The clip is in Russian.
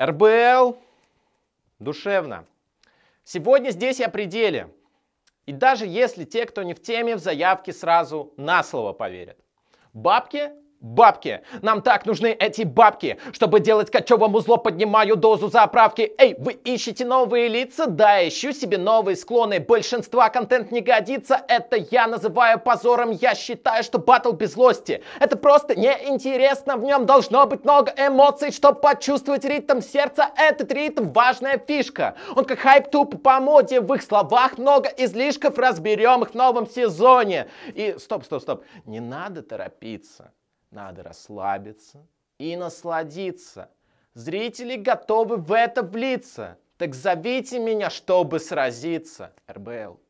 РБЛ душевно. Сегодня здесь я пределе. И даже если те, кто не в теме, в заявке сразу на слово поверят. Бабки бабки. Нам так нужны эти бабки. Чтобы делать кочевому зло, поднимаю дозу заправки. Эй, вы ищете новые лица? Да, ищу себе новые склоны. Большинства контент не годится. Это я называю позором. Я считаю, что батл без злости. Это просто неинтересно. В нем должно быть много эмоций, чтобы почувствовать ритм сердца. Этот ритм важная фишка. Он как хайп туп по моде. В их словах много излишков. Разберем их в новом сезоне. И стоп, стоп, стоп. Не надо торопиться. Надо расслабиться и насладиться. Зрители готовы в это влиться. Так зовите меня, чтобы сразиться. РБЛ.